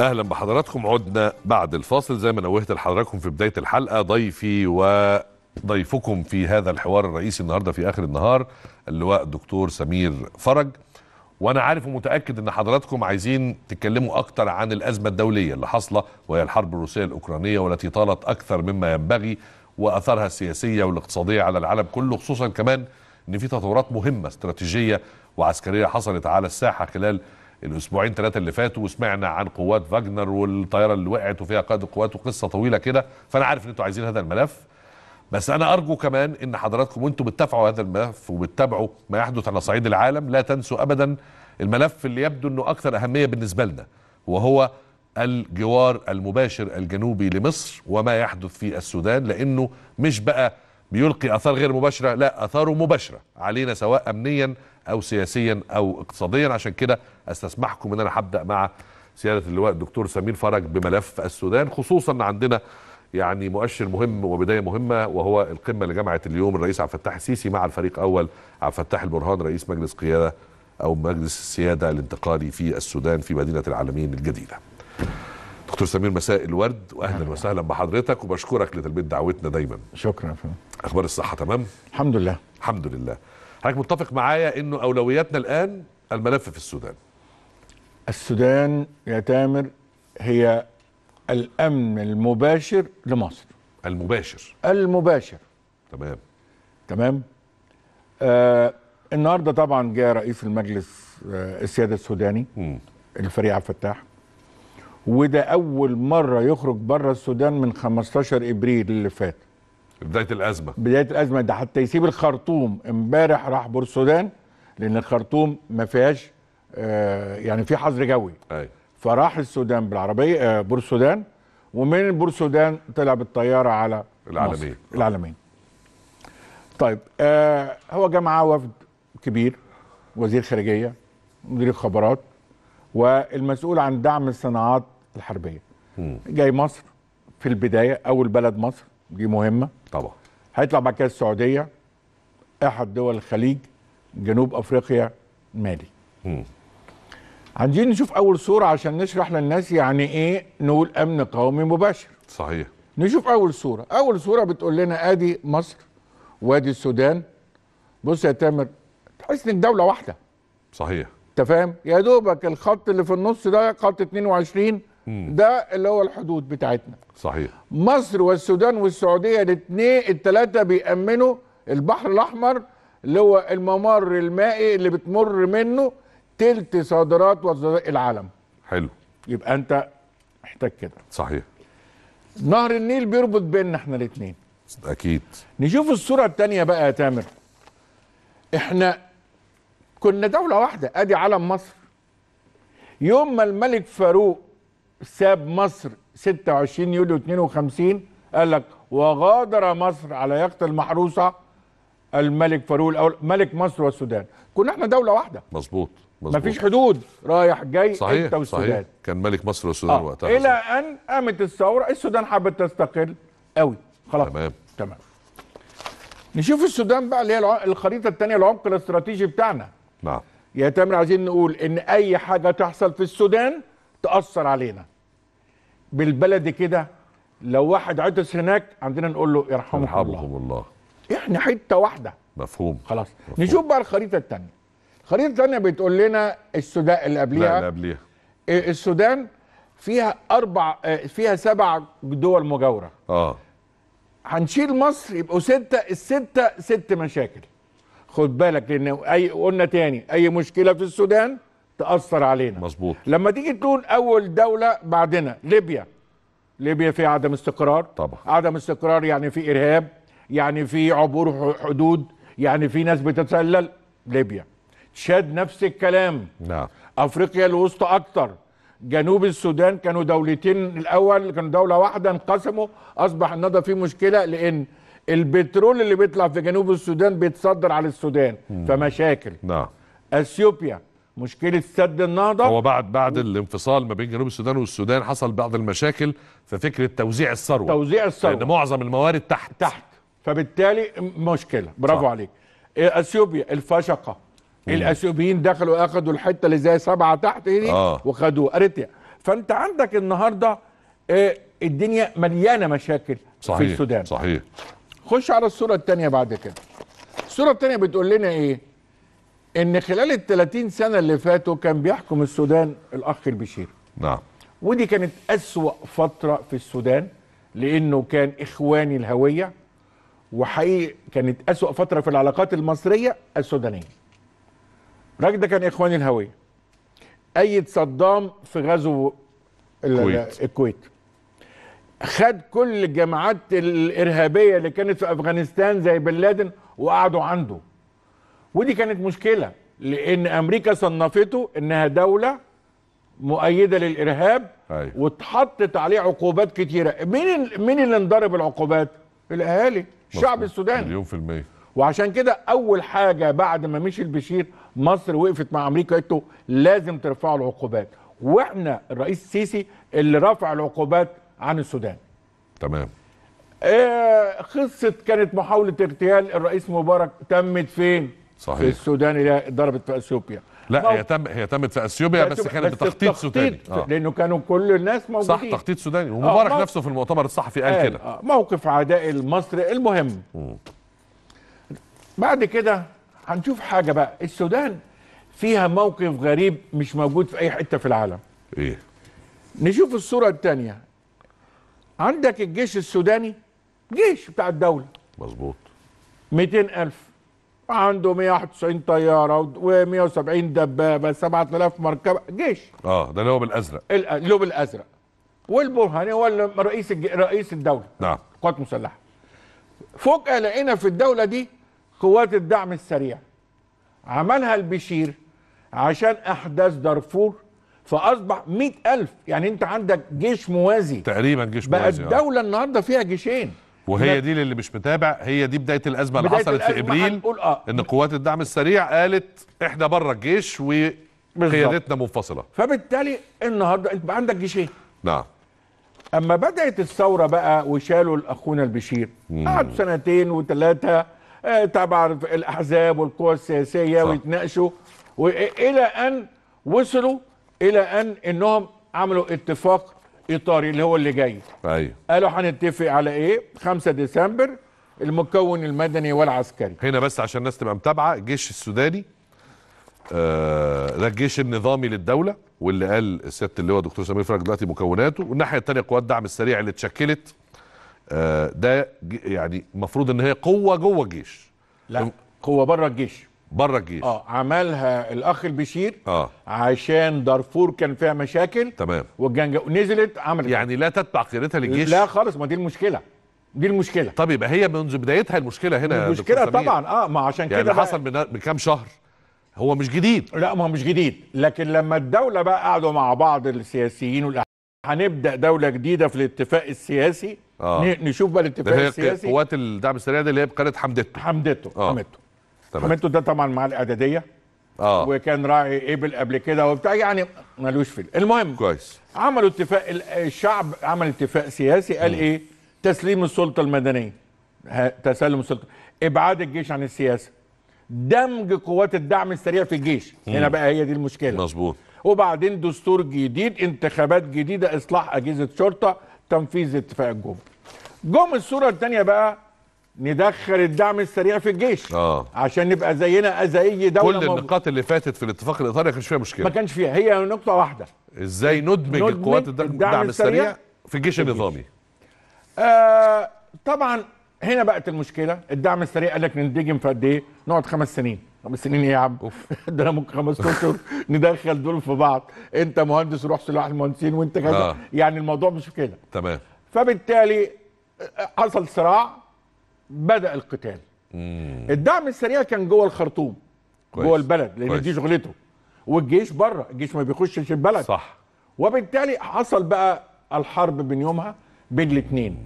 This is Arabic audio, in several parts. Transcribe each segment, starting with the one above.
اهلا بحضراتكم عدنا بعد الفاصل زي ما نوهت لحضراتكم في بدايه الحلقه ضيفي وضيفكم في هذا الحوار الرئيسي النهارده في اخر النهار اللواء الدكتور سمير فرج وانا عارف ومتاكد ان حضراتكم عايزين تتكلموا اكتر عن الازمه الدوليه اللي حاصله وهي الحرب الروسيه الاوكرانيه والتي طالت اكثر مما ينبغي واثارها السياسيه والاقتصاديه على العالم كله خصوصا كمان ان في تطورات مهمه استراتيجيه وعسكريه حصلت على الساحه خلال الاسبوعين ثلاثه اللي فاتوا وسمعنا عن قوات فاجنر والطياره اللي وقعت وفيها قائد القوات وقصه طويله كده فانا عارف ان انتوا عايزين هذا الملف بس انا ارجو كمان ان حضراتكم وانتم بتتابعوا هذا الملف وبتتابعوا ما يحدث على صعيد العالم لا تنسوا ابدا الملف اللي يبدو انه اكثر اهميه بالنسبه لنا وهو الجوار المباشر الجنوبي لمصر وما يحدث في السودان لانه مش بقى بيلقي اثار غير مباشره لا اثاره مباشره علينا سواء امنيا او سياسيا او اقتصاديا عشان كده استسمحكم ان انا هبدا مع سياده اللواء الدكتور سمير فرج بملف السودان خصوصا عندنا يعني مؤشر مهم وبدايه مهمه وهو القمه اللي جمعت اليوم الرئيس عبد الفتاح السيسي مع الفريق اول عبد الفتاح البرهان رئيس مجلس قياده او مجلس السياده الانتقالي في السودان في مدينه العالمين الجديده. دكتور سمير مساء الورد واهلا وسهلا بحضرتك وبشكرك لتلبيه دعوتنا دايما. شكرا اخبار الصحه تمام؟ الحمد لله. الحمد لله. حضرتك متفق معايا انه اولوياتنا الان الملف في السودان السودان يا تامر هي الامن المباشر لمصر المباشر المباشر تمام تمام آه النهارده طبعا جاء رئيس المجلس آه السياده السوداني م. الفريق عبد الفتاح وده اول مره يخرج بره السودان من 15 ابريل اللي فات بدايه الازمه بدايه الازمه ده حتى يسيب الخرطوم امبارح راح بورسودان لان الخرطوم ما فيهاش آه، يعني في حظر جوي أي. فراح السودان بالعربيه بور آه، بورسودان ومن بورسودان طلع بالطياره على العالمين مصر. العالمين طيب آه، هو جمع معاه وفد كبير وزير خارجيه مدير الخبرات والمسؤول عن دعم الصناعات الحربيه م. جاي مصر في البدايه اول بلد مصر دي مهمه طبعا هيطلع بعد كده السعوديه احد دول الخليج جنوب افريقيا مالي عايزين نشوف اول صوره عشان نشرح للناس يعني ايه نقول امن قومي مباشر صحيح نشوف اول صوره اول صوره بتقول لنا ادي مصر وادي السودان بص يا تامر تحس انك دوله واحده صحيح انت فاهم يا دوبك الخط اللي في النص ده خط 22 ده اللي هو الحدود بتاعتنا صحيح مصر والسودان والسعوديه الاثنين الثلاثه بيامنوا البحر الاحمر اللي هو الممر المائي اللي بتمر منه تلت صادرات وصادرات العالم حلو يبقى انت محتاج كده صحيح نهر النيل بيربط بيننا احنا الاثنين اكيد نشوف الصوره الثانيه بقى يا تامر احنا كنا دوله واحده ادي علم مصر يوم ما الملك فاروق ساب مصر 26 يوليو 52 قال لك وغادر مصر على يخت المحروسه الملك فاروق الاول ملك مصر والسودان كنا احنا دوله واحده مظبوط مظبوط مفيش حدود رايح جاي صحيح انت والسودان صحيح كان ملك مصر والسودان آه. وقتها الى ان قامت الثوره السودان حابه تستقل قوي خلاص تمام تمام نشوف السودان بقى اللي هي الخريطه الثانيه العمق الاستراتيجي بتاعنا نعم يا تامر عايزين نقول ان اي حاجه تحصل في السودان تاثر علينا بالبلدي كده لو واحد عطس هناك عندنا نقول له ارحمه الله يرحمكم الله احنا يعني حته واحده مفهوم خلاص مفهوم. نشوف بقى الخريطه الثانيه الخريطه الثانيه بتقول لنا السودان اللي قبليها اللي قبليها آه، السودان فيها اربع آه، فيها سبع دول مجاوره اه هنشيل مصر يبقوا سته السته ست مشاكل خد بالك لان اي قلنا تاني اي مشكله في السودان تاثر علينا مظبوط لما تيجي تقول اول دوله بعدنا ليبيا ليبيا في عدم استقرار طبعا عدم استقرار يعني في ارهاب يعني في عبور حدود يعني في ناس بتتسلل ليبيا تشاد نفس الكلام نعم افريقيا الوسطى اكتر جنوب السودان كانوا دولتين الاول كانوا دوله واحده انقسموا اصبح النهارده في مشكله لان البترول اللي بيطلع في جنوب السودان بيتصدر على السودان مم. فمشاكل نعم اثيوبيا مشكله سد النهضه هو بعد بعد و... الانفصال ما بين جنوب السودان والسودان حصل بعض المشاكل في فكره توزيع الثروه توزيع الثروه لان معظم الموارد تحت تحت فبالتالي مشكله برافو صح. عليك اثيوبيا الفشقه الاثيوبيين دخلوا اخذوا الحته اللي زي سبعه تحت دي آه. وخدوا اريتريا فانت عندك النهارده آه، الدنيا مليانه مشاكل صحيح. في السودان صحيح خش على الصوره الثانيه بعد كده الصوره الثانيه بتقول لنا ايه ان خلال ال 30 سنه اللي فاتوا كان بيحكم السودان الاخ البشير نعم ودي كانت اسوا فتره في السودان لانه كان اخواني الهويه وحقيقي كانت اسوا فتره في العلاقات المصريه السودانيه الراجل ده كان اخواني الهويه ايد صدام في غزو الكويت, الكويت. خد كل الجماعات الارهابيه اللي كانت في افغانستان زي بن لادن وقعدوا عنده ودي كانت مشكله لان امريكا صنفته انها دوله مؤيده للارهاب أيوة. واتحطت عليه عقوبات كتيره مين مين اللي انضرب العقوبات الاهالي الشعب السوداني مليون في المية وعشان كده اول حاجه بعد ما مشي البشير مصر وقفت مع امريكا قالت له لازم ترفعوا العقوبات واحنا الرئيس السيسي اللي رفع العقوبات عن السودان تمام آه قصه كانت محاوله اغتيال الرئيس مبارك تمت فين صحيح. في السودان الى ضربت في اثيوبيا لا هي تم هي تمت في اثيوبيا بس كانت بتخطيط سوداني آه. لانه كانوا كل الناس موجودين صح تخطيط سوداني آه، ومبارك آه نفسه في المؤتمر الصحفي قال, آه، كده آه موقف عداء المصري المهم م. بعد كده هنشوف حاجه بقى السودان فيها موقف غريب مش موجود في اي حته في العالم ايه نشوف الصوره الثانيه عندك الجيش السوداني جيش بتاع الدوله مظبوط 200000 عنده 191 طياره و170 دبابه 7000 مركبه جيش اه ده اللي هو بالازرق اللي هو بالازرق والبرهاني هو رئيس الج... رئيس الدوله نعم قوات مسلحه فجاه لقينا في الدوله دي قوات الدعم السريع عملها البشير عشان احداث دارفور فاصبح مئة ألف يعني انت عندك جيش موازي تقريبا جيش بقى موازي بقى آه. الدوله النهارده فيها جيشين وهي دي اللي مش متابع هي دي بدايه الازمه اللي حصلت في ابريل آه. ان قوات الدعم السريع قالت احنا بره الجيش وقيادتنا منفصله فبالتالي النهارده انت عندك جيشين نعم اما بدات الثوره بقى وشالوا الاخونا البشير قعدوا سنتين وثلاثه آه، تبع الاحزاب والقوى السياسيه ويتناقشوا والى ان وصلوا الى ان انهم عملوا اتفاق ايطاري اللي هو اللي جاي ايوه قالوا هنتفق على ايه 5 ديسمبر المكون المدني والعسكري هنا بس عشان الناس تبقى متابعه الجيش السوداني آه ده الجيش النظامي للدوله واللي قال سياده اللواء دكتور سمير فرج دلوقتي مكوناته والناحيه الثانيه قوات الدعم السريع اللي اتشكلت آه، ده يعني المفروض ان هي قوه جوه الجيش لا قوه بره الجيش بره الجيش اه عملها الاخ البشير اه عشان دارفور كان فيها مشاكل تمام والجنجا نزلت عملت يعني لا تتبع قيادتها للجيش لا خالص ما دي المشكله دي المشكله طب يبقى هي منذ بدايتها المشكله هنا المشكله طبعا اه ما عشان يعني كده اللي حصل من كام شهر هو مش جديد لا ما هو مش جديد لكن لما الدوله بقى قعدوا مع بعض السياسيين هنبدا دوله جديده في الاتفاق السياسي آه. نشوف بقى الاتفاق السياسي قوات الدعم السريع دي اللي هي بقياده حمدته حمدته آه. حمدته تمام انتوا ده طبعا مع الاعداديه اه وكان راعي ايبل قبل كده وبتاع يعني ملوش في المهم كويس عملوا اتفاق الشعب عمل اتفاق سياسي قال م. ايه تسليم السلطه المدنيه تسلم السلطه ابعاد الجيش عن السياسه دمج قوات الدعم السريع في الجيش م. هنا بقى هي دي المشكله مظبوط وبعدين دستور جديد انتخابات جديده اصلاح اجهزه شرطه تنفيذ اتفاق الجوم جم الصوره الثانيه بقى ندخل الدعم السريع في الجيش آه. عشان نبقى زينا زي اي دوله كل النقاط اللي فاتت في الاتفاق الاطاري ما كانش فيها مشكله ما كانش فيها هي نقطه واحده ازاي ندمج, ندمج القوات الدعم, الدعم السريع, السريع في الجيش النظامي آه طبعا هنا بقت المشكله الدعم السريع قال لك نندجم في قد ايه نقعد خمس سنين خمس سنين ايه يا عم ده انا ممكن خمس اشهر ندخل دول في بعض انت مهندس روح سلاح المهندسين وانت كذا آه. يعني الموضوع مش كده تمام فبالتالي آه، حصل صراع بدا القتال مم. الدعم السريع كان جوه الخرطوم كويس. جوه البلد لان كويس. دي شغلته والجيش بره الجيش ما بيخشش البلد صح وبالتالي حصل بقى الحرب من يومها بين الاثنين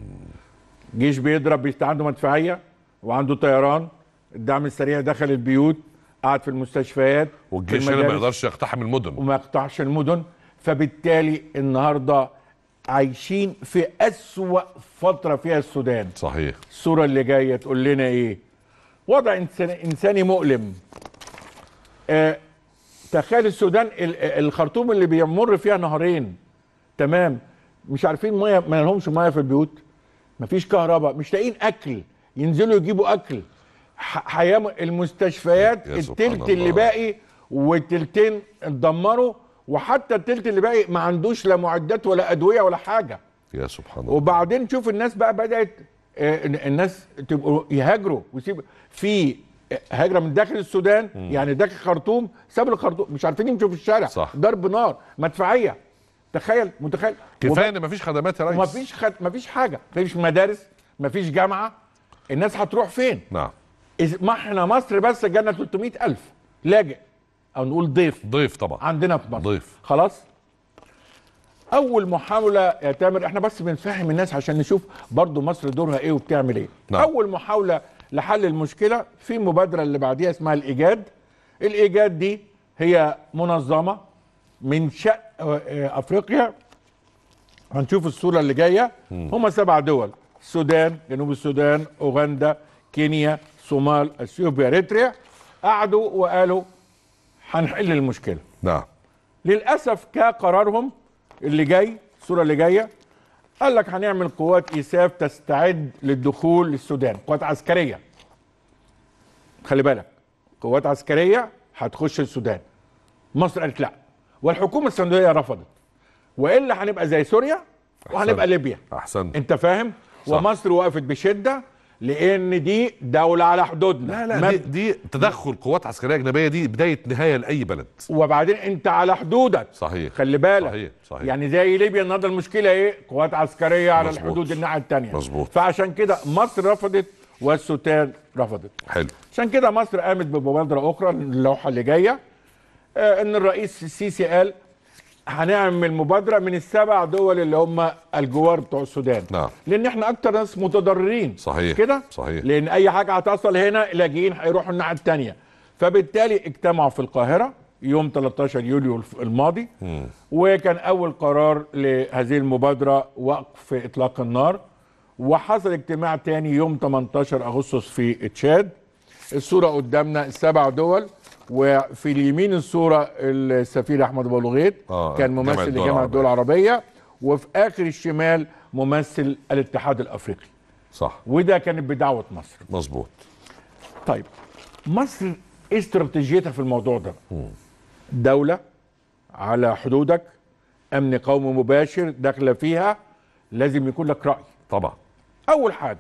جيش بيضرب عنده مدفعيه وعنده طيران الدعم السريع دخل البيوت قعد في المستشفيات والجيش ما يقدرش يقتحم المدن وما يقتحش المدن فبالتالي النهارده عايشين في أسوأ فترة فيها السودان صحيح الصورة اللي جاية تقول لنا إيه وضع إنساني مؤلم آه تخيل السودان الخرطوم اللي بيمر فيها نهرين تمام مش عارفين ميه ما لهمش ميه في البيوت مفيش كهرباء مش لاقيين اكل ينزلوا يجيبوا اكل حياه المستشفيات التلت اللي باقي والتلتين اتدمروا وحتى التلت اللي باقي ما عندوش لا معدات ولا ادويه ولا حاجه يا سبحان الله وبعدين شوف الناس بقى بدات آه، الناس تبقوا يهاجروا ويسيبوا في آه، هجره من داخل السودان م. يعني داخل خرطوم ساب الخرطوم مش عارفين يمشوا في الشارع صح. ضرب نار مدفعيه تخيل متخيل كفايه ان مفيش خدمات يا ريس مفيش خد... مفيش حاجه مفيش مدارس مفيش جامعه الناس هتروح فين نعم ما احنا مصر بس جالنا 300000 لاجئ او نقول ضيف ضيف طبعا عندنا في مصر ضيف خلاص اول محاوله يا تامر احنا بس بنفهم الناس عشان نشوف برضو مصر دورها ايه وبتعمل ايه نعم. اول محاوله لحل المشكله في مبادره اللي بعديها اسمها الايجاد الايجاد دي هي منظمه من شق آه، افريقيا هنشوف الصوره اللي جايه هم سبع دول السودان جنوب السودان اوغندا كينيا صومال اثيوبيا اريتريا قعدوا وقالوا هنحل المشكله نعم للاسف كقرارهم اللي جاي الصوره اللي جايه قال لك هنعمل قوات ايساف تستعد للدخول للسودان قوات عسكريه خلي بالك قوات عسكريه هتخش السودان مصر قالت لا والحكومه السعوديه رفضت والا هنبقى زي سوريا وهنبقى ليبيا احسن انت فاهم ومصر وقفت بشده لان دي دوله على حدودنا لا لا دي, دي تدخل قوات عسكريه اجنبيه دي بدايه نهايه لاي بلد وبعدين انت على حدودك صحيح خلي بالك صحيح صحيح يعني زي ليبيا النهارده المشكله ايه قوات عسكريه على مزبوط. الحدود الناحيه الثانيه مظبوط فعشان كده مصر رفضت والسودان رفضت حلو عشان كده مصر قامت بمبادره اخرى اللوحه اللي جايه آه، ان الرئيس السيسي قال هنعمل مبادره من السبع دول اللي هم الجوار بتوع السودان نعم. لان احنا اكتر ناس متضررين صحيح كده صحيح لان اي حاجه هتحصل هنا اللاجئين هيروحوا الناحيه الثانيه فبالتالي اجتمعوا في القاهره يوم 13 يوليو الماضي م. وكان اول قرار لهذه المبادره وقف اطلاق النار وحصل اجتماع تاني يوم 18 اغسطس في تشاد الصوره قدامنا السبع دول وفي اليمين الصوره السفير احمد ابو آه كان ممثل لجامعه الدول العربيه وفي اخر الشمال ممثل الاتحاد الافريقي صح وده كانت بدعوه مصر مظبوط طيب مصر ايه استراتيجيتها في الموضوع ده م. دوله على حدودك امن قومي مباشر داخله فيها لازم يكون لك راي طبعا اول حاجه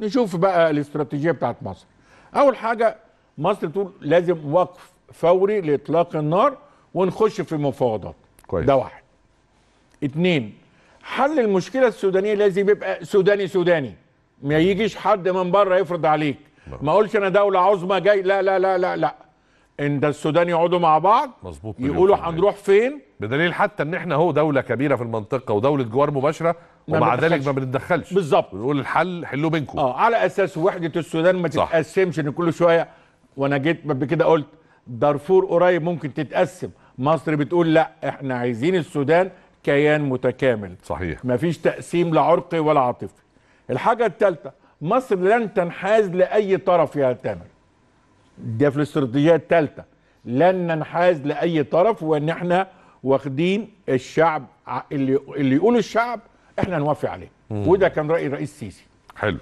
نشوف بقى الاستراتيجيه بتاعت مصر اول حاجه مصر تقول لازم وقف فوري لاطلاق النار ونخش في مفاوضات كويس ده واحد اتنين حل المشكله السودانيه لازم يبقى سوداني سوداني ما يجيش حد من بره يفرض عليك ما اقولش انا دوله عظمى جاي لا لا لا لا لا انت السودان يقعدوا مع بعض مظبوط يقولوا هنروح فين بدليل حتى ان احنا هو دوله كبيره في المنطقه ودوله جوار مباشره ومع ذلك ما بنتدخلش بالظبط بنقول الحل حلوه بينكم اه على اساس وحده السودان ما تتقسمش ان كل شويه وانا جيت بكده قلت دارفور قريب ممكن تتقسم مصر بتقول لا احنا عايزين السودان كيان متكامل صحيح مفيش تقسيم لا عرقي ولا عاطفي الحاجه الثالثه مصر لن تنحاز لاي طرف يا تامر دي في الاستراتيجيه الثالثه لن ننحاز لاي طرف وان احنا واخدين الشعب اللي اللي يقول الشعب احنا نوافي عليه مم. وده كان راي الرئيس السيسي حلو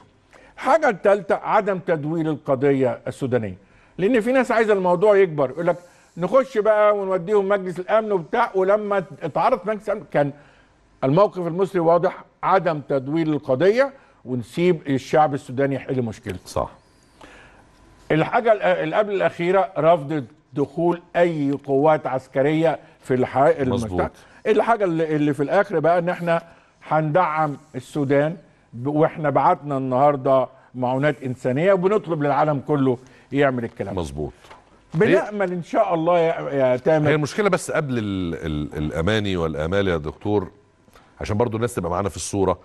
الحاجه الثالثه عدم تدويل القضيه السودانيه لان في ناس عايزه الموضوع يكبر يقول لك نخش بقى ونوديهم مجلس الامن وبتاع ولما اتعرض مجلس الامن كان الموقف المصري واضح عدم تدوير القضيه ونسيب الشعب السوداني يحل مشكلته صح الحاجه اللي قبل الاخيره رفض دخول اي قوات عسكريه في الحرائق المشتعل الحاجه اللي في الاخر بقى ان احنا هندعم السودان واحنا بعتنا النهارده معونات انسانيه وبنطلب للعالم كله يعمل الكلام مظبوط بنأمل ان شاء الله يا تامر هي المشكله بس قبل الـ الـ الاماني والامال يا دكتور عشان برضو الناس تبقى معانا في الصوره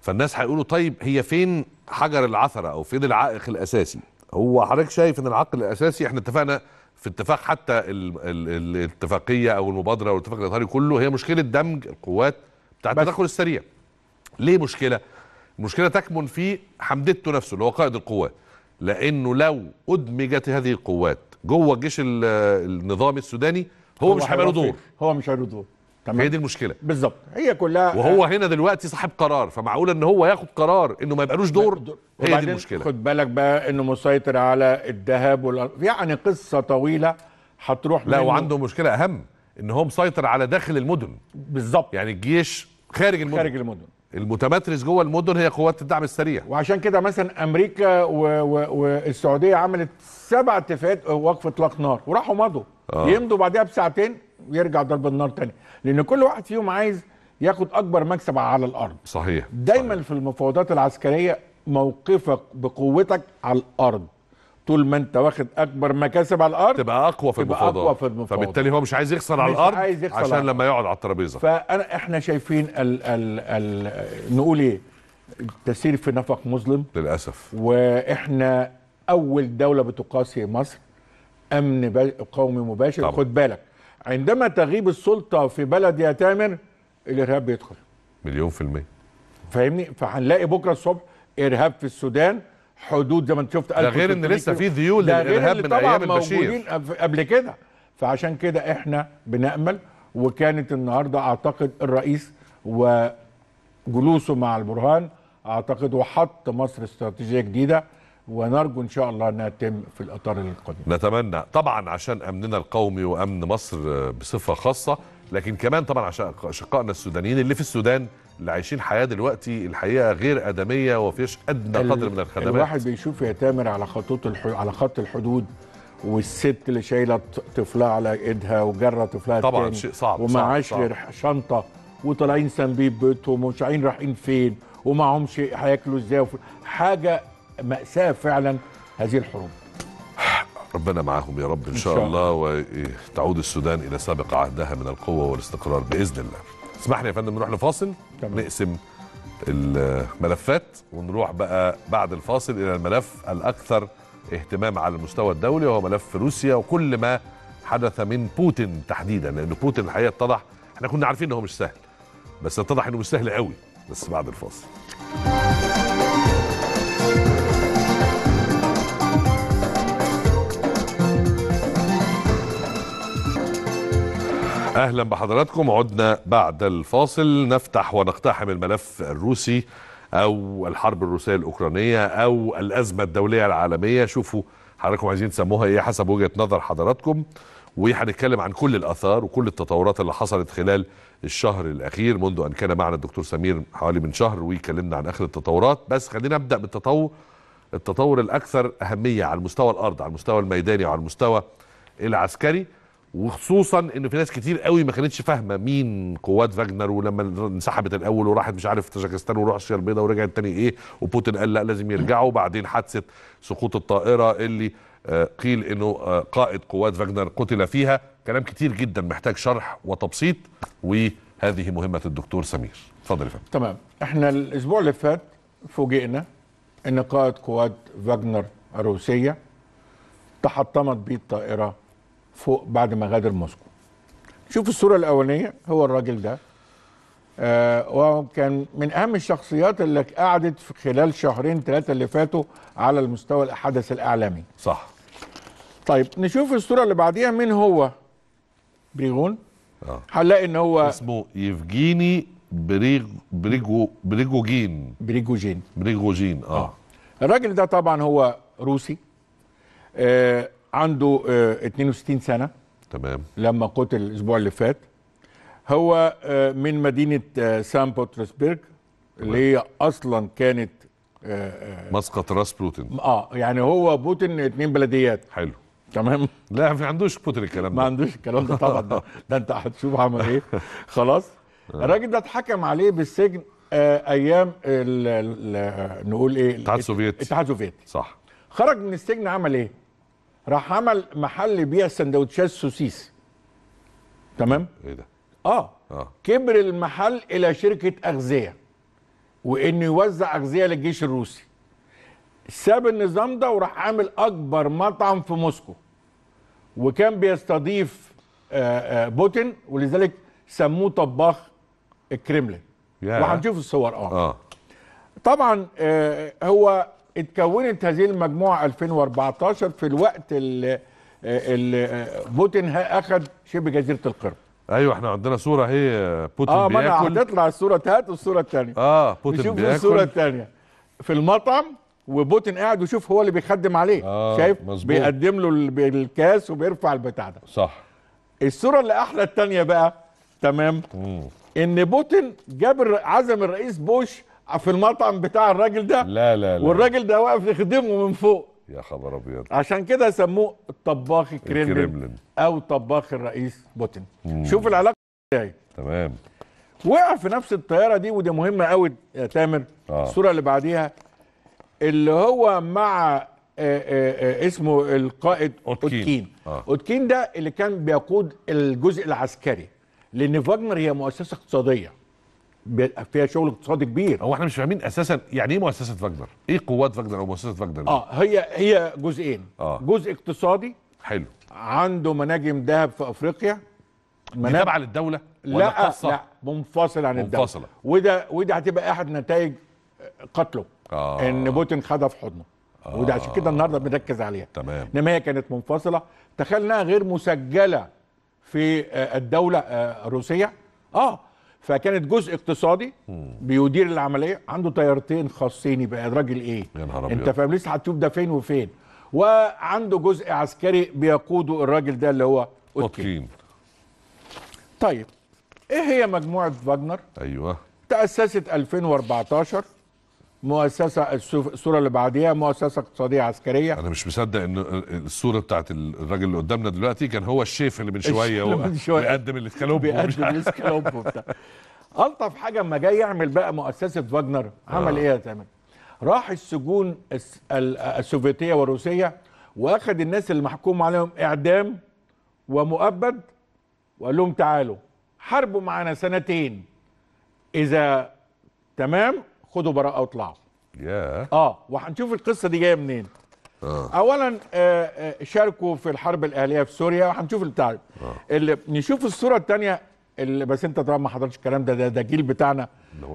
فالناس هيقولوا طيب هي فين حجر العثره او فين العائق الاساسي هو حضرتك شايف ان العائق الاساسي احنا اتفقنا في اتفاق حتى الاتفاقيه او المبادره او الاتفاق الاطاري كله هي مشكله دمج القوات بتاعت التدخل السريع ليه مشكله المشكله تكمن في حمدته نفسه اللي هو قائد القوات لانه لو ادمجت هذه القوات جوه الجيش النظامي السوداني هو, هو مش هيبقى له دور هو مش هيبقى له دور تمام هي دي المشكله بالظبط هي كلها وهو آه. هنا دلوقتي صاحب قرار فمعقول ان هو ياخد قرار انه ما يبقالوش دور هي دي المشكله خد بالك بقى انه مسيطر على الذهب وال... يعني قصه طويله هتروح لا وعنده مشكله اهم ان هو مسيطر على داخل المدن بالظبط يعني الجيش خارج المدن خارج المدن المتمترس جوه المدن هي قوات الدعم السريع وعشان كده مثلا امريكا والسعوديه عملت سبع اتفاقات وقف اطلاق نار وراحوا مضوا آه. يمضوا بعدها بساعتين ويرجع ضرب النار تاني لان كل واحد فيهم عايز ياخد اكبر مكسب على الارض صحيح دايما صحيح. في المفاوضات العسكريه موقفك بقوتك على الارض طول ما انت واخد اكبر مكاسب على الارض تبقى اقوى في المفاوضات اقوى في المفاوضات فبالتالي هو مش عايز يخسر مش على الارض عايز يخسر عشان الأرض. لما يقعد على الترابيزه فانا احنا شايفين ال ال ال نقول ايه تسير في نفق مظلم للاسف واحنا اول دوله بتقاسي مصر امن قومي مباشر طبعا. خد بالك عندما تغيب السلطه في بلد يا تامر الارهاب بيدخل مليون في الميه فاهمني فهنلاقي بكره الصبح ارهاب في السودان حدود زي ما انت شفت ده غير ان لسه في ذيول للارهاب من ايام البشير قبل كده فعشان كده احنا بنامل وكانت النهارده اعتقد الرئيس وجلوسه مع البرهان اعتقد وحط مصر استراتيجيه جديده ونرجو ان شاء الله انها تتم في الاطار القادم. نتمنى طبعا عشان امننا القومي وامن مصر بصفه خاصه لكن كمان طبعا عشان اشقائنا السودانيين اللي في السودان اللي عايشين حياه دلوقتي الحقيقه غير ادميه وفيش ادنى قدر من الخدمات الواحد بيشوف يا تامر على خطوط الح... على خط الحدود والست اللي شايله طفلها على ايدها وجره طفلها طبعا شيء صعب ومعاش شنطه وطالعين سنبيب بيتهم ومش عارفين رايحين فين ومعهمش هياكلوا ازاي حاجه ماساه فعلا هذه الحروب ربنا معاهم يا رب ان شاء, إن شاء الله وتعود السودان الى سابق عهدها من القوه والاستقرار باذن الله اسمح لي يا فندم نروح لفاصل نقسم الملفات ونروح بقى بعد الفاصل الى الملف الاكثر اهتمام على المستوى الدولي وهو ملف روسيا وكل ما حدث من بوتين تحديدا لان بوتين الحقيقه اتضح احنا كنا عارفين انه مش سهل بس اتضح انه مش سهل قوي بس بعد الفاصل اهلا بحضراتكم عدنا بعد الفاصل نفتح ونقتحم الملف الروسي او الحرب الروسيه الاوكرانيه او الازمه الدوليه العالميه شوفوا حضراتكم عايزين تسموها ايه حسب وجهه نظر حضراتكم وهنتكلم عن كل الاثار وكل التطورات اللي حصلت خلال الشهر الاخير منذ ان كان معنا الدكتور سمير حوالي من شهر ويكلمنا عن اخر التطورات بس خلينا نبدا بالتطور التطور الاكثر اهميه على مستوى الارض على المستوى الميداني وعلى المستوى العسكري وخصوصا ان في ناس كتير قوي ما كانتش فاهمه مين قوات فاجنر ولما انسحبت الاول وراحت مش عارف تاجكستان وراحت البيضاء ورجعت تاني ايه وبوتين قال لا لازم يرجعوا بعدين حادثه سقوط الطائره اللي آه، قيل انه آه، قائد قوات فاجنر قتل فيها كلام كتير جدا محتاج شرح وتبسيط وهذه مهمه الدكتور سمير اتفضل يا فندم تمام احنا الاسبوع اللي فات فوجئنا ان قائد قوات فاجنر الروسيه تحطمت بيه الطائره فوق بعد ما غادر موسكو شوف الصورة الأولانية هو الراجل ده آه وكان من أهم الشخصيات اللي قعدت في خلال شهرين ثلاثة اللي فاتوا على المستوى الحدث الإعلامي صح طيب نشوف الصورة اللي بعديها مين هو بريغون آه. هنلاقي ان هو اسمه يفجيني بريغ بريجو بريجوجين بريجوجين بريجوجين آه. اه الراجل ده طبعا هو روسي آه عنده 62 آه، سنه تمام لما قتل الاسبوع اللي فات هو آه، من مدينه آه، سان بطرسبرغ اللي هي اصلا كانت مسقط راس بوتين اه يعني هو بوتين اتنين بلديات حلو تمام لا ما عندوش بوتين الكلام ده ما عندوش الكلام ده طبعا ده, ده انت هتشوف عمل ايه خلاص الراجل ده اتحكم عليه بالسجن آه ايام ال نقول ايه الاتحاد السوفيتي الاتحاد السوفيتي صح خرج من السجن عمل ايه؟ راح عمل محل بيع سندوتشات سوسيس تمام ايه ده اه اه كبر المحل الى شركه اغذيه وانه يوزع اغذيه للجيش الروسي ساب النظام ده وراح عامل اكبر مطعم في موسكو وكان بيستضيف آآ آه، آآ آه، بوتين ولذلك سموه طباخ الكريملين وهنشوف الصور اه, آه. طبعا آه، هو اتكونت هذه المجموعه 2014 في الوقت اللي بوتين اخذ شبه جزيره القرم ايوه احنا عندنا صوره اهي بوتين اه ما انا هتطلع الصوره هاتوا والصورة الثانيه اه بوتين نشوف بياكل الصوره الثانيه في المطعم وبوتين قاعد وشوف هو اللي بيخدم عليه آه شايف مزبوط. بيقدم له الكاس وبيرفع البتاع ده صح الصوره اللي احلى الثانيه بقى تمام مم. ان بوتين جاب عزم الرئيس بوش في المطعم بتاع الراجل ده لا لا لا والراجل ده واقف يخدمه من فوق يا خبر ابيض عشان كده سموه الطباخ الكريملين, او طباخ الرئيس بوتين مم. شوف العلاقه ازاي تمام وقع في نفس الطياره دي ودي مهمه قوي يا تامر آه. الصوره اللي بعديها اللي هو مع آآ آه، آآ آه، آه، اسمه القائد اوتكين اوتكين, آه. أوتكين ده اللي كان بيقود الجزء العسكري لان فاجنر هي مؤسسه اقتصاديه بيبقى فيها شغل اقتصادي كبير هو احنا مش فاهمين اساسا يعني ايه مؤسسه فاجنر؟ ايه قوات فاجنر او مؤسسه فاجنر؟ دي؟ اه هي هي جزئين آه. جزء اقتصادي حلو عنده مناجم ذهب في افريقيا مناجم تابعه للدوله؟ ولا لا قصة؟ لا منفصل عن الدوله منفصله وده وده هتبقى احد نتائج قتله آه. ان بوتين خدها في حضنه آه. وده عشان كده آه. النهارده بنركز عليها تمام انما هي كانت منفصله تخيل انها غير مسجله في آه، الدوله الروسيه اه فكانت جزء اقتصادي بيدير العمليه عنده طيارتين خاصين يبقى راجل ايه يا نهار انت فاهم لسه هتشوف ده فين وفين وعنده جزء عسكري بيقوده الراجل ده اللي هو اوتكين طيب ايه هي مجموعه فاجنر ايوه تاسست 2014 مؤسسه الصوره اللي بعديها مؤسسه اقتصاديه عسكريه انا مش مصدق ان الصوره بتاعت الراجل اللي قدامنا دلوقتي كان هو الشيف اللي من شويه هو بيقدم الاسكالوب بيقدم الاسكالوب الطف حاجه اما جاي يعمل بقى مؤسسه فاجنر عمل آه. ايه يا تامر؟ راح السجون السوفيتيه والروسيه واخد الناس اللي محكوم عليهم اعدام ومؤبد وقال لهم تعالوا حاربوا معانا سنتين اذا تمام خدوا براءه واطلعوا ياه اه وهنشوف القصه دي جايه منين آه. اولا آه, آه، شاركوا في الحرب الاهليه في سوريا وهنشوف البتاع طيب، آه. اللي نشوف الصوره الثانيه اللي بس انت طبعا ما حضرتش الكلام ده ده, ده جيل بتاعنا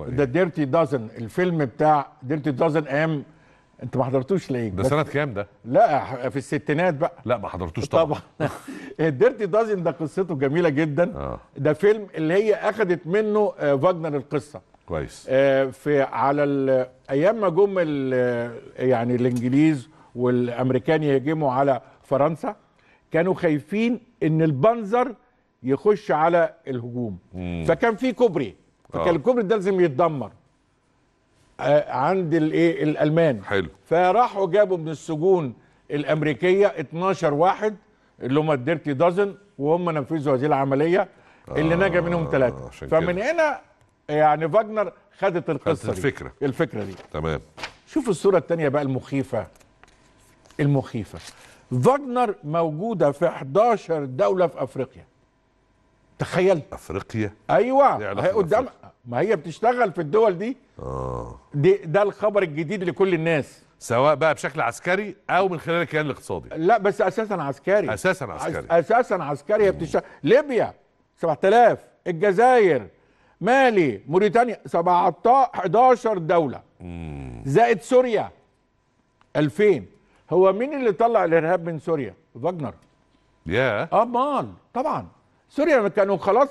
ده ديرتي دازن الفيلم بتاع ديرتي دازن ايام انت ما حضرتوش ليه ده سنه كام ده لا في الستينات بقى لا ما حضرتوش طبعا طبعا دازن ده قصته جميله جدا آه. ده فيلم اللي هي اخذت منه فاجنر آه، القصه كويس آه، في على ايام ما جم يعني الانجليز والامريكان يهجموا على فرنسا كانوا خايفين ان البنزر يخش على الهجوم مم. فكان في كوبري فكان آه. الكوبري ده لازم يتدمر آه، عند الايه الالمان حلو فراحوا جابوا من السجون الامريكيه 12 واحد اللي هم الديرتي دازن وهم نفذوا هذه العمليه اللي آه نجا منهم ثلاثه فمن هنا يعني فاجنر خدت القصه خدت الفكره دي. الفكره دي تمام شوف الصوره الثانيه بقى المخيفه المخيفه فاجنر موجوده في 11 دوله في افريقيا تخيل افريقيا ايوه هي قدام ما هي بتشتغل في الدول دي اه دي ده الخبر الجديد لكل الناس سواء بقى بشكل عسكري او من خلال الكيان الاقتصادي لا بس اساسا عسكري اساسا عسكري اساسا عسكري هي بتشتغل ليبيا 7000 الجزائر مالي موريتانيا 11 دوله زائد سوريا 2000 هو مين اللي طلع الارهاب من سوريا فاجنر يا yeah. امال آه، طبعا سوريا كانوا خلاص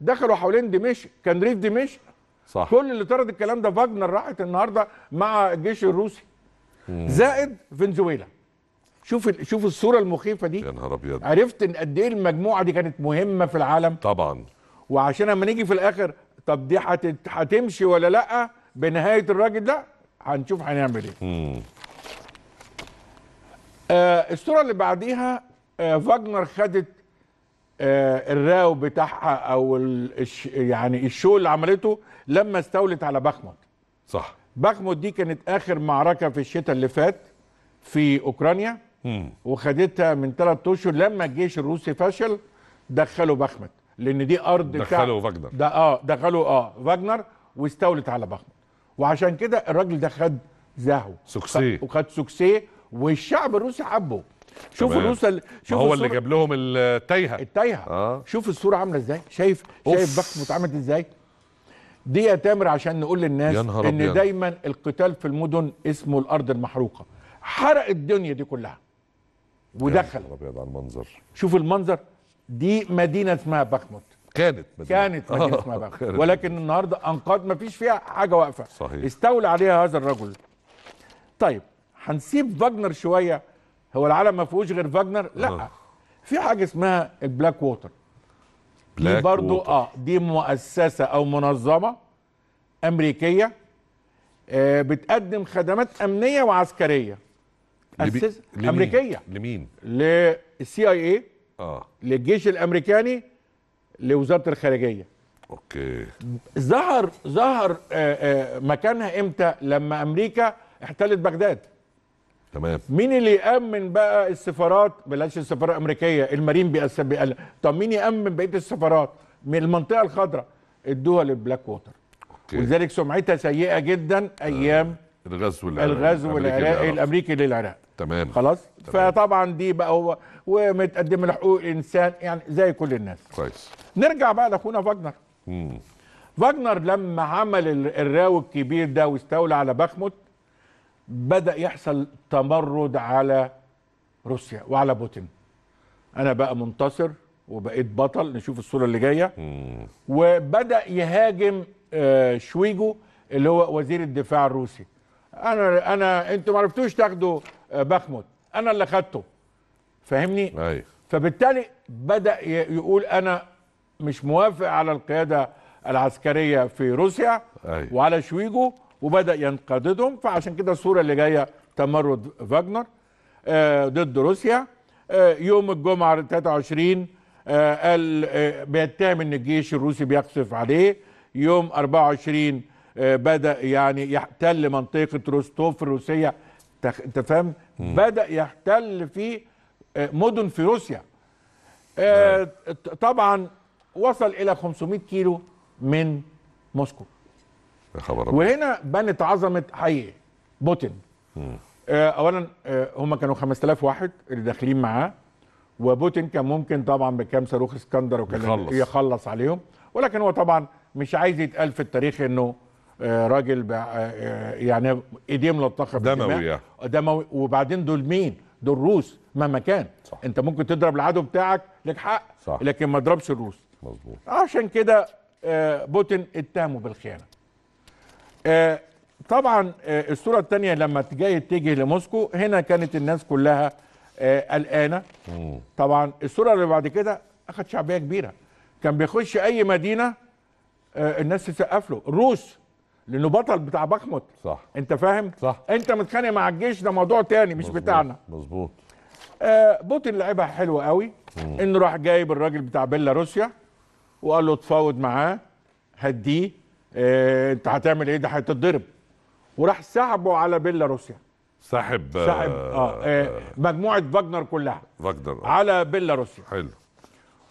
دخلوا حوالين دمشق كان ريف دمشق صح كل اللي طرد الكلام ده فاجنر راحت النهارده مع الجيش الروسي مم. زائد فنزويلا شوف شوف الصوره المخيفه دي يا نهار ابيض عرفت ان قد ايه المجموعه دي كانت مهمه في العالم طبعا وعشان اما نيجي في الاخر طب دي هتمشي ولا لا بنهايه الراجل ده هنشوف هنعمل ايه آه الصوره اللي بعديها آه فاجنر خدت آه الراو بتاعها او الش يعني الشو اللي عملته لما استولت على بخمود صح بخمود دي كانت اخر معركه في الشتاء اللي فات في اوكرانيا مم. وخدتها من ثلاث اشهر لما الجيش الروسي فشل دخلوا بخمت لان دي ارض دخلوا فاجنر ده اه دخلوا اه فاجنر واستولت على بخمر وعشان كده الراجل ده خد زهو سكسيه وخد سكسيه والشعب الروسي حبه شوفوا الروس شوف هو اللي جاب لهم التايهه التايهه آه. شوف الصوره عامله ازاي شايف أوف. شايف بخمر اتعملت ازاي دي يا تامر عشان نقول للناس ان ربيان. دايما القتال في المدن اسمه الارض المحروقه حرق الدنيا دي كلها ودخل ابيض على المنظر شوف المنظر دي مدينه اسمها بخمت كانت مدينة. كانت مدينه آه، اسمها بخمت ولكن النهارده انقاض ما فيش فيها حاجه واقفه صحيح استولى عليها هذا الرجل طيب هنسيب فاجنر شويه هو العالم ما فيهوش غير فاجنر لا أوه. في حاجه اسمها البلاك ووتر بلاك دي برضو ووتر. اه دي مؤسسه او منظمه امريكيه آه بتقدم خدمات امنيه وعسكريه أسس... لبي... امريكيه لمين للسي اي اي اه للجيش الامريكاني لوزاره الخارجيه اوكي ظهر ظهر آه، آه، مكانها امتى لما امريكا احتلت بغداد تمام مين اللي يامن بقى السفارات بلاش السفاره الامريكيه المارين بيأسب طب مين يامن بقيه السفارات من المنطقه الخضراء ادوها للبلاك ووتر أوكي. ولذلك سمعتها سيئه جدا ايام آه. الغزو العراقي الغزو العراقي الامريكي للعراق تمام خلاص تمام. فطبعا دي بقى هو ومتقدم لحقوق الانسان يعني زي كل الناس كويس نرجع بقى لاخونا فاجنر فاجنر لما عمل الراو الكبير ده واستولى على بخمت بدا يحصل تمرد على روسيا وعلى بوتين انا بقى منتصر وبقيت بطل نشوف الصوره اللي جايه مم. وبدا يهاجم آه، شويجو اللي هو وزير الدفاع الروسي انا انا انتوا ما عرفتوش تاخدوا آه، بخمت انا اللي خدته فاهمني أيه. فبالتالي بدا يقول انا مش موافق على القياده العسكريه في روسيا أي. أيوه. وعلى شويجو وبدا ينقدهم فعشان كده الصوره اللي جايه تمرد فاجنر آه، ضد روسيا آه، يوم الجمعه 23 قال بيتهم ان الجيش الروسي بيقصف عليه يوم 24 بدا يعني يحتل منطقه روستوف الروسيه تخ... انت فاهم بدا يحتل في آه، مدن في روسيا آه، أيوة. طبعا وصل الى 500 كيلو من موسكو خبر وهنا بنت عظمه حي بوتين آه، اولا هم كانوا 5000 واحد اللي داخلين معاه وبوتين كان ممكن طبعا بكام صاروخ اسكندر وكان يخلص. يخلص عليهم ولكن هو طبعا مش عايز يتقال في التاريخ انه آه، راجل آه، آه، يعني ايديه ملطخه دموي يعني. دموي وبعدين دول مين؟ دول روس مهما كان صح. انت ممكن تضرب العدو بتاعك لك حق صح. لكن ما تضربش الروس مظبوط عشان كده بوتين اتهمه بالخيانه طبعا الصوره الثانيه لما جاي تتجه لموسكو هنا كانت الناس كلها قلقانه طبعا الصوره اللي بعد كده اخذ شعبيه كبيره كان بيخش اي مدينه الناس تسقف له الروس لانه بطل بتاع بخمت صح انت فاهم صح انت متخانق مع الجيش ده موضوع تاني مش مزبوط. بتاعنا مظبوط آه بوتين لعبها حلوه قوي مم. انه راح جايب الراجل بتاع بيلاروسيا وقال له اتفاوض معاه هديه آه انت هتعمل ايه ده هتتضرب وراح سحبه على بيلاروسيا سحب آه، سحب آه،, آه, آه مجموعه فاجنر كلها فاجنر آه. على بيلاروسيا حلو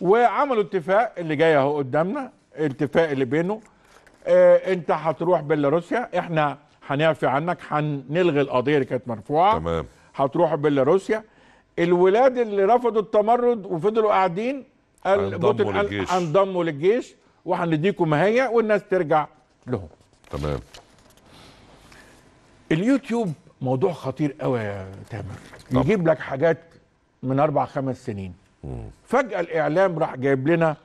وعملوا اتفاق اللي جاي اهو قدامنا الاتفاق اللي بينه إيه انت هتروح بيلاروسيا احنا هنعفي عنك هنلغي القضيه اللي كانت مرفوعه تمام هتروح بيلاروسيا الولاد اللي رفضوا التمرد وفضلوا قاعدين قال بوتين للجيش هنضموا للجيش وهنديكم هي والناس ترجع لهم تمام اليوتيوب موضوع خطير قوي يا تامر يجيب لك حاجات من اربع خمس سنين مم. فجاه الاعلام راح جايب لنا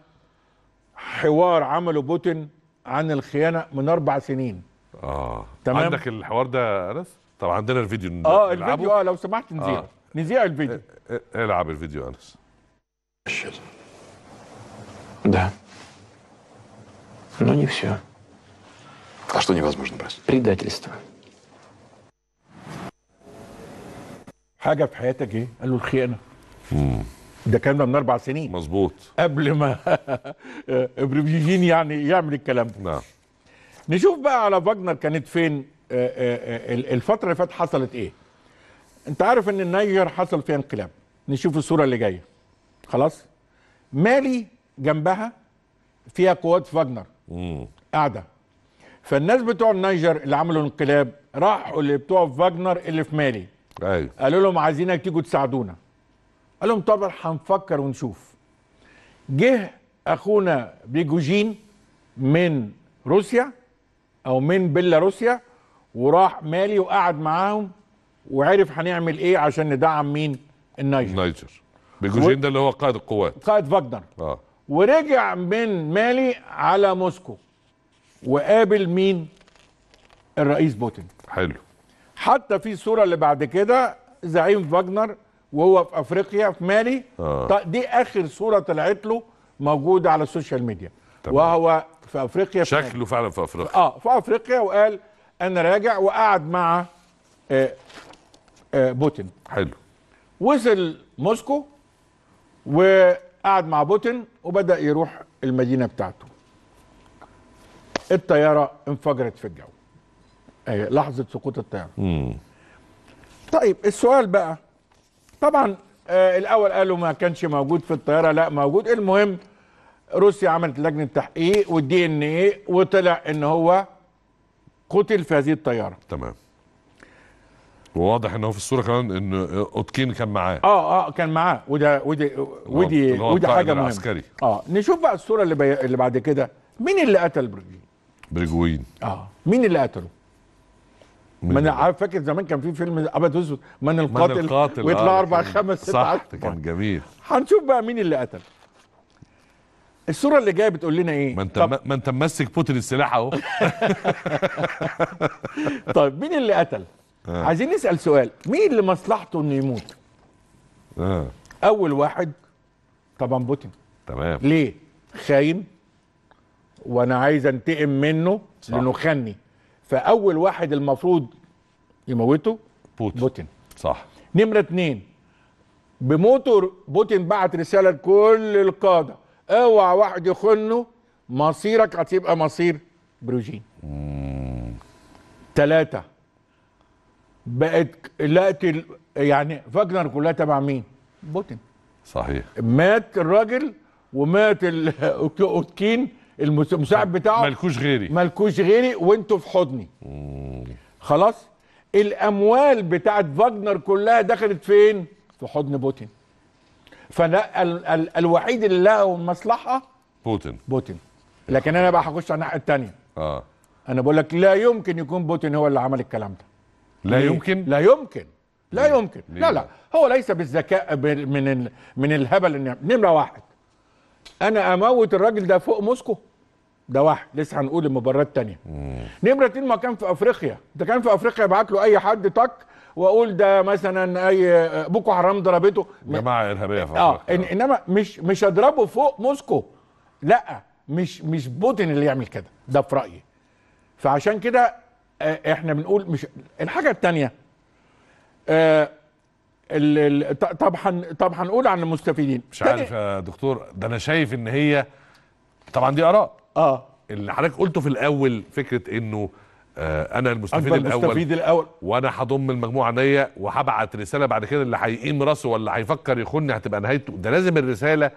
حوار عمله بوتين عن الخيانه من اربع سنين اه تمام عندك الحوار ده انس طبعا عندنا الفيديو اه الفيديو اه لو سمحت نذيع آه. نذيع الفيديو إيه، إيه، إيه، العب الفيديو انس Да. Но не все. А что невозможно брать? Предательство. حاجه في حياتك ايه؟ قال له الخيانه. امم ده الكلام ده من اربع سنين مظبوط قبل ما بريفيجين يعني يعمل الكلام ده نعم نشوف بقى على فاجنر كانت فين آه، آه، آه، الفتره اللي فاتت حصلت ايه انت عارف ان النيجر حصل فيها انقلاب نشوف الصوره اللي جايه خلاص مالي جنبها فيها قوات فاجنر قاعده فالناس بتوع النيجر اللي عملوا انقلاب راحوا اللي بتوع فاجنر اللي في مالي أيوه. قالوا لهم عايزينك تيجوا تساعدونا قال لهم طبعا هنفكر ونشوف جه اخونا بيجوجين من روسيا او من بيلاروسيا وراح مالي وقعد معاهم وعرف هنعمل ايه عشان ندعم مين النايجر النايجر بيجوجين و... ده اللي هو قائد القوات قائد فاجنر اه ورجع من مالي على موسكو وقابل مين الرئيس بوتين حلو حتى في الصوره اللي بعد كده زعيم فاجنر وهو في افريقيا في مالي آه. دي اخر صوره طلعت له موجوده على السوشيال ميديا طبعا. وهو في افريقيا في شكله مالي. فعلا في افريقيا اه في افريقيا وقال انا راجع وقعد مع آآ آه، آآ آه، بوتين حلو وصل موسكو وقعد مع بوتين وبدا يروح المدينه بتاعته الطياره انفجرت في الجو لحظه سقوط الطياره مم. طيب السؤال بقى طبعا آه، الاول قالوا ما كانش موجود في الطياره لا موجود المهم روسيا عملت لجنه تحقيق والدي ان ايه وطلع ان هو قتل في هذه الطياره تمام وواضح ان هو في الصوره كمان ان اوتكين كان معاه اه اه كان معاه وده ودي ودي ودي حاجه مهمه عسكري اه نشوف بقى الصوره اللي بي... اللي بعد كده مين اللي قتل برجوين برجوين اه مين اللي قتله ما انا فاكر زمان كان في فيلم ابيض اسود من القاتل من القاتل ويطلع آه، اربع خمس ست صح كان جميل هنشوف بقى مين اللي قتل الصوره اللي جايه بتقول لنا ايه ما انت ما انت ممسك بوتين السلاح اهو طيب مين اللي قتل آه. عايزين نسال سؤال مين اللي مصلحته انه يموت آه. اول واحد طبعا بوتين تمام ليه خاين وانا عايز انتقم منه صح. لانه خني فاول واحد المفروض يموته بوتين, بوتين. صح نمره اثنين بموته بوتين بعت رساله لكل القاده اوعى واحد يخنه مصيرك هتبقى مصير بروجين ثلاثة بقت لقت يعني فاجنر كلها تبع مين؟ بوتين صحيح مات الراجل ومات اوتكين المساعد بتاعه ملكوش غيري ملكوش غيري وانتوا في حضني خلاص الاموال بتاعت فاجنر كلها دخلت فين في حضن بوتين فده ال ال الوحيد اللي له مصلحه بوتين بوتين لكن انا بقى هخش على الناحيه الثانيه اه انا بقول لك لا يمكن يكون بوتين هو اللي عمل الكلام ده لا يمكن لا يمكن لا يمكن لا لا هو ليس بالذكاء من من الهبل النمره واحد انا اموت الراجل ده فوق موسكو ده واحد لسه هنقول المباراه الثانيه نمره اتنين ما كان في افريقيا ده كان في افريقيا ابعت له اي حد تك واقول ده مثلا اي بوكو حرام ضربته جماعه ارهابيه في اه إن انما مش مش اضربه فوق موسكو لا مش مش بوتين اللي يعمل كده ده في رايي فعشان كده آه، احنا بنقول مش الحاجه الثانيه آه طب حن... طب هنقول عن المستفيدين مش عارف يا دكتور ده انا شايف ان هي طبعا دي اراء اه اللي حضرتك قلته في الاول فكره انه آه، انا المستفيد الاول المستفيد الاول وانا هضم المجموعه دي وهبعت رساله بعد كده اللي هيقيم راسه ولا هيفكر يخوني هتبقى نهايته ده لازم الرساله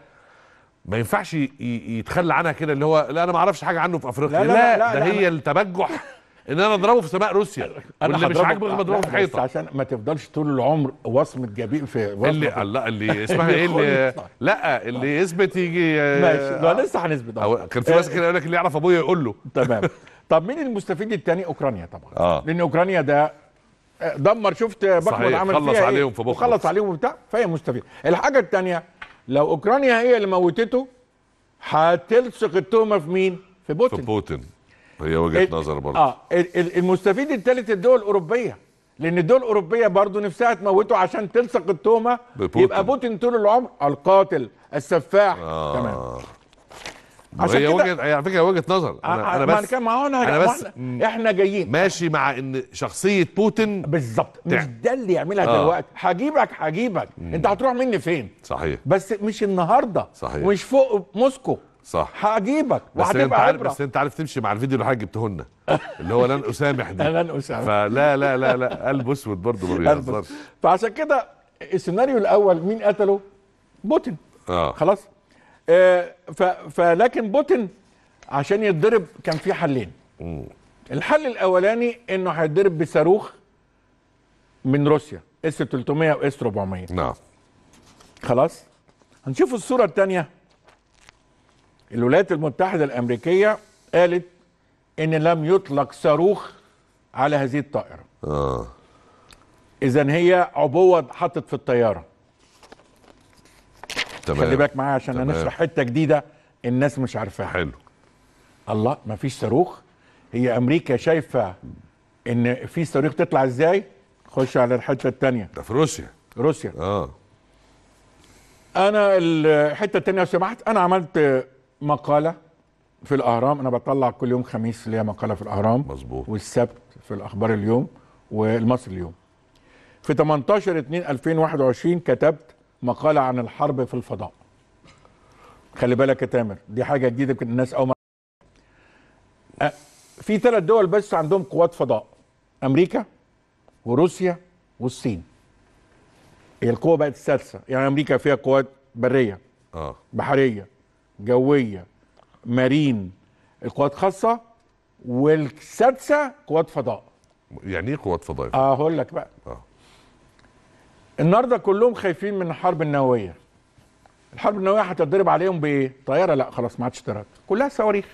ما ينفعش يتخلى عنها كده اللي هو لا انا ما اعرفش حاجه عنه في افريقيا لا, لا, لا, لا ده لا هي التبجح ان انا اضربه في سماء روسيا انا واللي مش عاجبك بضربه آه، في حيطه بس عشان ما تفضلش طول العمر وصمه جبين في وصمة اللي الله اللي اسمها ايه اللي لا اللي آه. يثبت يجي ماشي لا آه. لسه هنثبت كان في ناس كده يقول لك اللي يعرف ابويا يقول له تمام طب مين المستفيد الثاني اوكرانيا طبعا اه لان اوكرانيا ده دمر شفت بكر عمل خلص فيها عليهم في بكره خلص عليهم وبتاع فهي مستفيد الحاجه الثانيه لو اوكرانيا هي اللي موتته هتلصق التهمه في مين في بوتين في بوتين هي وجهه نظر برضه اه المستفيد الثالث الدول الاوروبيه لان الدول الاوروبيه برضه نفسها تموته عشان تلصق التهمه يبقى بوتين طول العمر القاتل السفاح آه. تمام عشان هي وجهه على فكره وجهه نظر انا, آه، آه، أنا بس أنا, كان انا, أنا بس احنا جايين ماشي مع ان شخصيه بوتين بالظبط مش ده اللي يعملها آه. دلوقتي هجيبك هجيبك انت هتروح مني فين صحيح بس مش النهارده صحيح ومش فوق موسكو صح هجيبك وهتبقى انت عارف بس انت عارف تمشي مع الفيديو اللي حضرتك جبته لنا اللي هو لن اسامح دي لن اسامح فلا لا لا لا قلب اسود برضه ما بيهزرش فعشان كده السيناريو الاول مين قتله؟ بوتين اه خلاص آه فلكن بوتين عشان يتضرب كان في حلين مم. الحل الاولاني انه هيتضرب بصاروخ من روسيا اس 300 واس 400 نعم خلاص هنشوف الصوره الثانيه الولايات المتحدة الأمريكية قالت إن لم يطلق صاروخ على هذه الطائرة آه. إذا هي عبوة حطت في الطيارة تمام خلي بالك معايا عشان هنشرح حتة جديدة الناس مش عارفاها حلو الله ما فيش صاروخ هي أمريكا شايفة إن في صاروخ تطلع إزاي خش على الحتة التانية ده في روسيا روسيا اه انا الحته الثانيه لو سمحت انا عملت مقاله في الاهرام انا بطلع كل يوم خميس ليا مقاله في الاهرام مظبوط والسبت في الاخبار اليوم والمصري اليوم في 18 2 2021 كتبت مقاله عن الحرب في الفضاء خلي بالك يا تامر دي حاجه جديده يمكن الناس اول ما في ثلاث دول بس عندهم قوات فضاء امريكا وروسيا والصين هي القوه بقت السادسه يعني امريكا فيها قوات بريه اه بحريه جويه مارين القوات الخاصه والسادسه قوات فضاء يعني ايه قوات فضاء اه هقول لك بقى آه. النهارده كلهم خايفين من الحرب النوويه الحرب النوويه هتتضرب عليهم بايه طياره لا خلاص ما عادش طيارات كلها صواريخ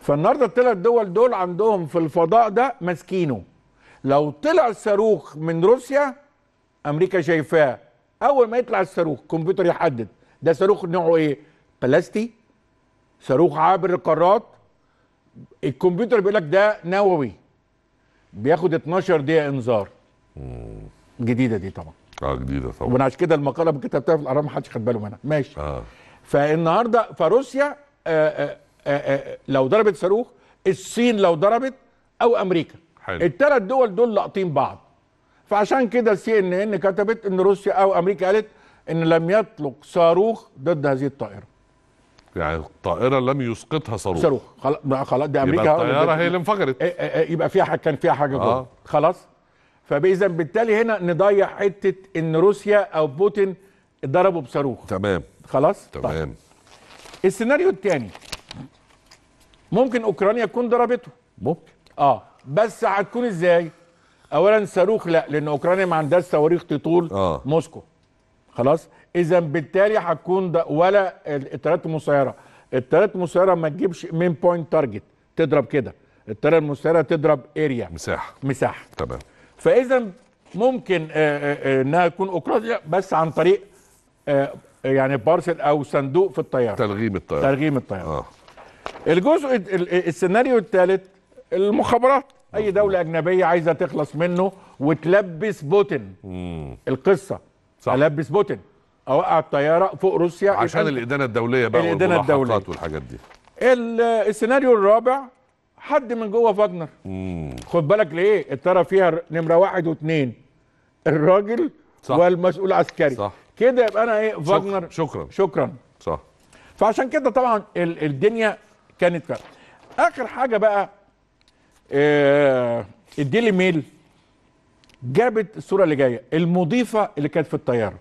فالنهارده الثلاث دول دول عندهم في الفضاء ده ماسكينه لو طلع الصاروخ من روسيا امريكا شايفاه اول ما يطلع الصاروخ الكمبيوتر يحدد ده صاروخ نوعه ايه بلاستي صاروخ عابر للقارات الكمبيوتر بيقول لك ده نووي بياخد 12 دقيقه انذار جديده دي طبعا اه جديده طبعا وانا عشان كده المقاله كتبتها في الاهرام محدش خد باله منها ماشي آه. فالنهارده فروسيا آآ آه، آآ آه، آآ آه، لو ضربت صاروخ الصين لو ضربت او امريكا الثلاث دول دول لاقطين بعض فعشان كده السي ان ان كتبت ان روسيا او امريكا قالت ان لم يطلق صاروخ ضد هذه الطائره يعني الطائره لم يسقطها صاروخ صاروخ خلاص خلاص دي امريكا يبقى الطياره هي اللي انفجرت إيه، إيه، إيه، يبقى فيها كان فيها حاجه آه. خلاص فاذا بالتالي هنا نضيع حته ان روسيا او بوتين ضربوا بصاروخ تمام خلاص طيب. تمام طيب. السيناريو الثاني ممكن اوكرانيا تكون ضربته ممكن اه بس هتكون ازاي اولا صاروخ لا لان اوكرانيا ما عندهاش صواريخ تطول آه. موسكو خلاص اذا بالتالي هتكون ده ولا الثلاث المسيره الثلاث المسيره ما تجيبش مين بوينت تارجت تضرب كده الثلاث المسيره تضرب اريا مساحه مساحه تمام فاذا ممكن آه، آه، آه، انها تكون اوكرانيا بس عن طريق يعني بارسل او صندوق في الطياره ترغيم الطياره ترغيم الطياره آه. الجزء السيناريو الثالث المخابرات اي دوله اجنبيه عايزه تخلص منه وتلبس بوتين مم. القصه صح. البس بوتين اوقع الطياره فوق روسيا عشان الادانه الدوليه بقى الادانه الدوليه والحاجات دي السيناريو الرابع حد من جوه فاجنر خد بالك ليه الطياره فيها نمره واحد واثنين الراجل صح. والمسؤول العسكري صح كده يبقى انا ايه فاجنر شكرا شكرا صح فعشان كده طبعا الدنيا كانت كده اخر حاجه بقى آه الديلي ميل جابت الصوره اللي جايه المضيفه اللي كانت في الطياره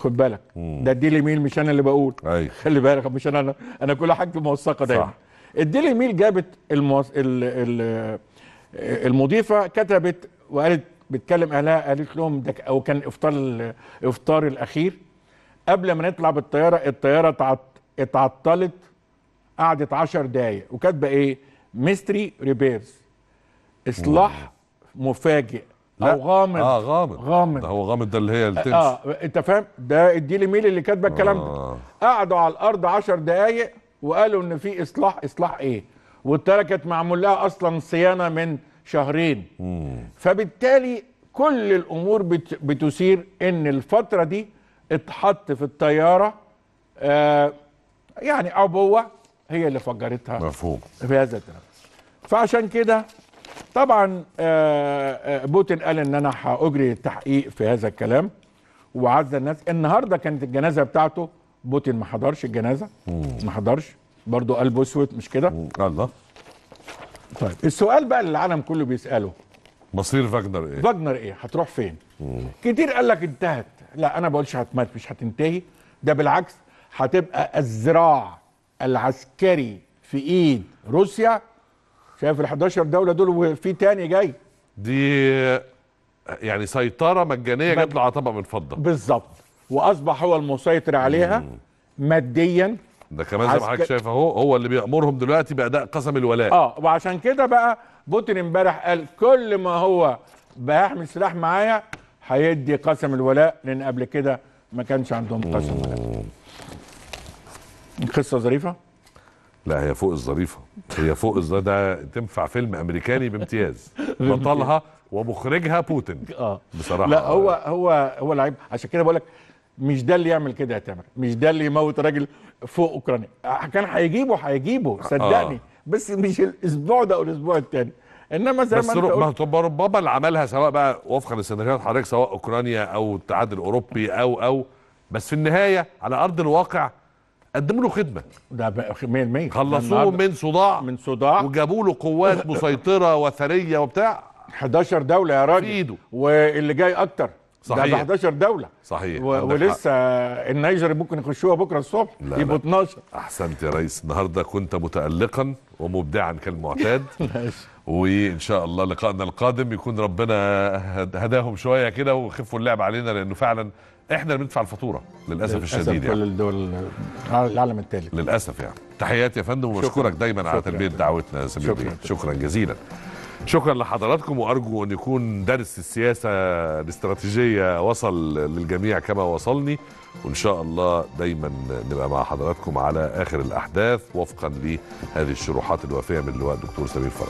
خد بالك مم. ده الديلي ميل مش انا اللي بقول أي. أيوه. خلي بالك مش انا انا, كل حاجتي موثقه ده صح الديلي ميل جابت الموص... ال... ال... المضيفه كتبت وقالت بتكلم اهلها قالت لهم ده او كان افطار الافطار الاخير قبل ما نطلع بالطياره الطياره تعط... اتعطلت قعدت 10 دقايق وكاتبه ايه ميستري ريبيرز اصلاح مفاجئ لا. او غامض اه غامض غامض ده هو غامض ده اللي هي آه، التنس اه انت فاهم ده الديلي ميل اللي كاتبه الكلام ده آه. قعدوا على الارض 10 دقائق وقالوا ان في اصلاح اصلاح ايه والطياره كانت معمول لها اصلا صيانه من شهرين مم. فبالتالي كل الامور بت... بتثير ان الفتره دي اتحط في الطياره آه يعني عبوه هي اللي فجرتها مفهوم في هذا التنفس فعشان كده طبعا آه، آه، بوتين قال ان انا هاجري التحقيق في هذا الكلام وعزى الناس النهارده كانت الجنازه بتاعته بوتين ما حضرش الجنازه ما حضرش برضه قلبه اسود مش كده الله طيب السؤال بقى اللي العالم كله بيساله مصير فاجنر ايه فاجنر ايه هتروح فين مم. كتير قال لك انتهت لا انا بقولش هتمات مش هتنتهي ده بالعكس هتبقى الذراع العسكري في ايد روسيا شايف ال 11 دوله دول وفي تاني جاي دي يعني سيطره مجانيه جات له على طبق من فضه بالظبط واصبح هو المسيطر عليها مم. ماديا ده كمان زي ما حضرتك شايف اهو هو اللي بيامرهم دلوقتي باداء قسم الولاء اه وعشان كده بقى بوتين امبارح قال كل ما هو بيحمل سلاح معايا هيدي قسم الولاء لان قبل كده ما كانش عندهم قسم الولاء قصه ظريفه لا هي فوق الظريفه هي فوق الظريفه ده تنفع فيلم امريكاني بامتياز بطلها ومخرجها بوتين اه بصراحه لا هو هو هو لعيب عشان كده بقول لك مش ده اللي يعمل كده يا تامر مش ده اللي يموت راجل فوق اوكرانيا آه، كان هيجيبه هيجيبه آه. صدقني آه. بس مش الاسبوع ده او الاسبوع الثاني انما زي ما انت قلت بس ربما اللي عملها سواء بقى وفقا لسيناريوهات حضرتك سواء اوكرانيا او الاتحاد الاوروبي او او بس في النهايه على ارض الواقع قدموا له خدمه ده 100% خلصوه من صداع من صداع وجابوا له قوات مسيطره وثريه وبتاع 11 دوله يا راجل في ايده واللي جاي اكتر صحيح ده 11 دوله صحيح و... ولسه النيجر ممكن يخشوها بكره الصبح يبقوا 12 احسنت يا ريس النهارده كنت متالقا ومبدعا كالمعتاد وان شاء الله لقائنا القادم يكون ربنا هداهم شويه كده وخفوا اللعب علينا لانه فعلا احنا اللي بندفع الفاتوره للاسف الشديد يعني كل الدول العالم الثالث للاسف يعني تحياتي يا فندم وبشكرك دايما على تلبيه دعوتنا يا سمير شكرا. شكرا جزيلا شكرا لحضراتكم وارجو ان يكون درس السياسه الاستراتيجيه وصل للجميع كما وصلني وان شاء الله دايما نبقى مع حضراتكم على اخر الاحداث وفقا لهذه الشروحات الوافيه من اللواء الدكتور سمير فرج